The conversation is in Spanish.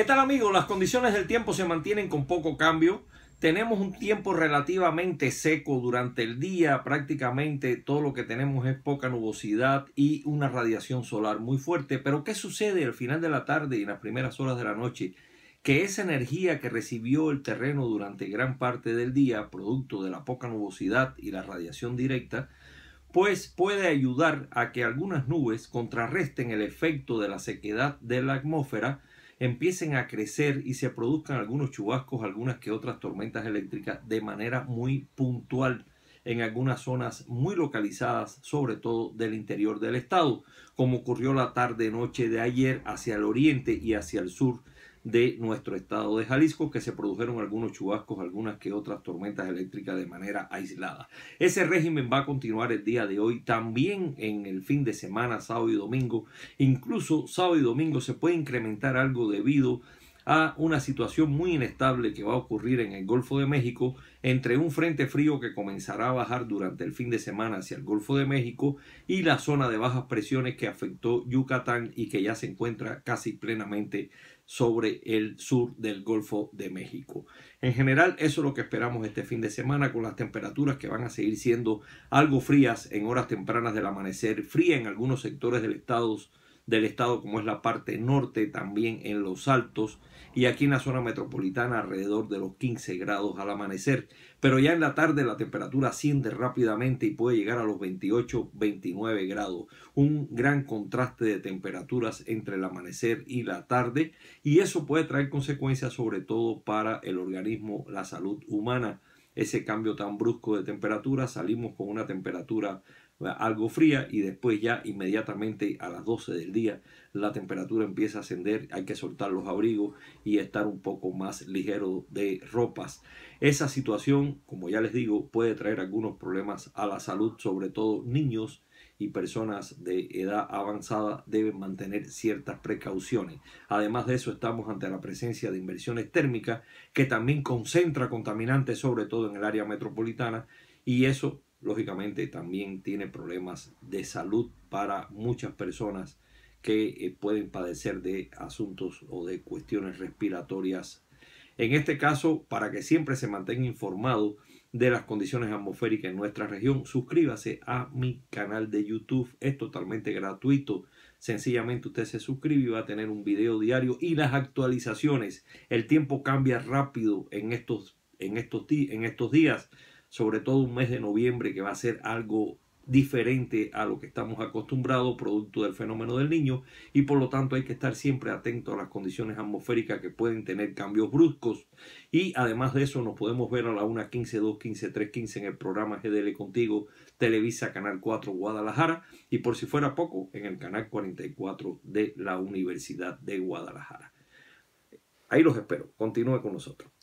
¿Qué tal amigos? Las condiciones del tiempo se mantienen con poco cambio. Tenemos un tiempo relativamente seco durante el día, prácticamente todo lo que tenemos es poca nubosidad y una radiación solar muy fuerte. Pero ¿qué sucede al final de la tarde y en las primeras horas de la noche? Que esa energía que recibió el terreno durante gran parte del día, producto de la poca nubosidad y la radiación directa, pues puede ayudar a que algunas nubes contrarresten el efecto de la sequedad de la atmósfera empiecen a crecer y se produzcan algunos chubascos, algunas que otras tormentas eléctricas de manera muy puntual en algunas zonas muy localizadas, sobre todo del interior del estado, como ocurrió la tarde-noche de ayer hacia el oriente y hacia el sur de nuestro estado de Jalisco, que se produjeron algunos chubascos, algunas que otras tormentas eléctricas de manera aislada. Ese régimen va a continuar el día de hoy, también en el fin de semana, sábado y domingo. Incluso sábado y domingo se puede incrementar algo debido a una situación muy inestable que va a ocurrir en el Golfo de México entre un frente frío que comenzará a bajar durante el fin de semana hacia el Golfo de México y la zona de bajas presiones que afectó Yucatán y que ya se encuentra casi plenamente sobre el sur del Golfo de México. En general, eso es lo que esperamos este fin de semana con las temperaturas que van a seguir siendo algo frías en horas tempranas del amanecer, fría en algunos sectores del estado del estado como es la parte norte, también en los altos y aquí en la zona metropolitana alrededor de los 15 grados al amanecer. Pero ya en la tarde la temperatura asciende rápidamente y puede llegar a los 28-29 grados. Un gran contraste de temperaturas entre el amanecer y la tarde y eso puede traer consecuencias sobre todo para el organismo, la salud humana ese cambio tan brusco de temperatura, salimos con una temperatura algo fría y después ya inmediatamente a las 12 del día la temperatura empieza a ascender, hay que soltar los abrigos y estar un poco más ligero de ropas. Esa situación, como ya les digo, puede traer algunos problemas a la salud, sobre todo niños y personas de edad avanzada deben mantener ciertas precauciones. Además de eso, estamos ante la presencia de inversiones térmicas que también concentra contaminantes, sobre todo en el área metropolitana, y eso, lógicamente, también tiene problemas de salud para muchas personas que eh, pueden padecer de asuntos o de cuestiones respiratorias. En este caso, para que siempre se mantenga informado, de las condiciones atmosféricas en nuestra región, suscríbase a mi canal de YouTube. Es totalmente gratuito. Sencillamente usted se suscribe y va a tener un video diario y las actualizaciones. El tiempo cambia rápido en estos, en estos, en estos días, sobre todo un mes de noviembre que va a ser algo diferente a lo que estamos acostumbrados, producto del fenómeno del niño, y por lo tanto hay que estar siempre atento a las condiciones atmosféricas que pueden tener cambios bruscos. Y además de eso, nos podemos ver a la 1.15, 2.15, 3.15 en el programa GDL Contigo, Televisa, Canal 4, Guadalajara, y por si fuera poco, en el Canal 44 de la Universidad de Guadalajara. Ahí los espero. Continúe con nosotros.